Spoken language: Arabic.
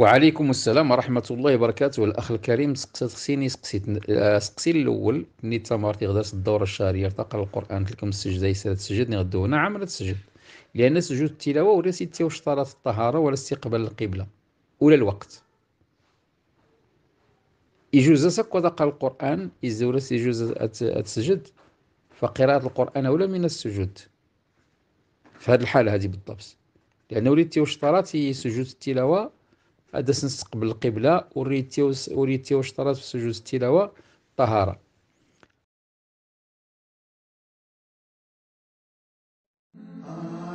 وعليكم السلام ورحمه الله وبركاته الاخ الكريم سقسيني سقسيت آه، سقسي الاول ملي تمارتي غدا الدوره الشهريه تقرا القران تلكم السجده يسال تسجدني غدو نعم لا تسجد لان سجود التلاوه ولا ستي اشترط الطهاره ولا استقبال القبله ولا الوقت يجوز سك وذاق القران يزور يجوز تسجد فقراءه القران اولى من السجود في هذه الحاله هذه بالضبط لانه وليتي طرات سجود التلاوه هذا سنستقبل القبلة وريتي طرات في سجود التلاوة طهارة